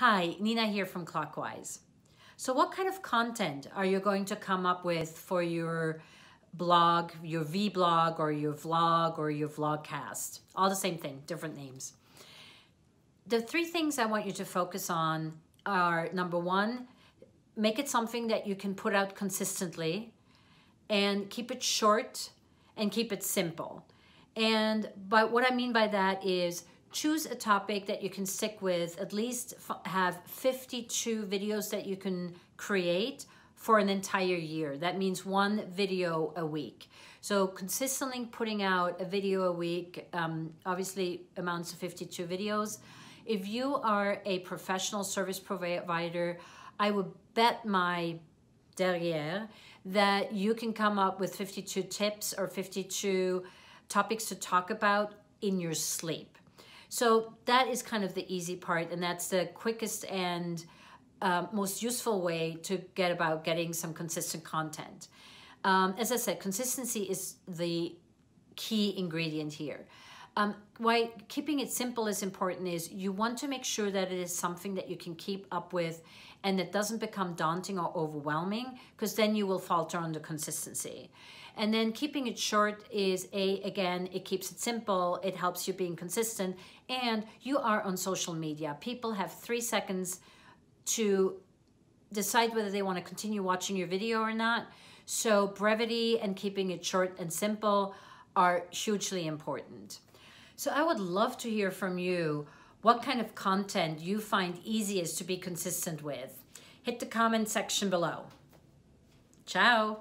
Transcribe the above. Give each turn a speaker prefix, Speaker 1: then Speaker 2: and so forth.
Speaker 1: Hi, Nina here from Clockwise. So what kind of content are you going to come up with for your blog, your vlog or your vlog or your vlogcast? All the same thing, different names. The three things I want you to focus on are number one, make it something that you can put out consistently and keep it short and keep it simple. And but what I mean by that is choose a topic that you can stick with, at least have 52 videos that you can create for an entire year. That means one video a week. So consistently putting out a video a week um, obviously amounts to 52 videos. If you are a professional service provider, I would bet my derriere that you can come up with 52 tips or 52 topics to talk about in your sleep. So that is kind of the easy part, and that's the quickest and um, most useful way to get about getting some consistent content. Um, as I said, consistency is the key ingredient here. Um, why keeping it simple is important is you want to make sure that it is something that you can keep up with and it doesn't become daunting or overwhelming because then you will falter on the consistency. And then keeping it short is a again, it keeps it simple, it helps you being consistent, and you are on social media. People have three seconds to decide whether they want to continue watching your video or not. So brevity and keeping it short and simple are hugely important. So I would love to hear from you what kind of content you find easiest to be consistent with. Hit the comment section below. Ciao.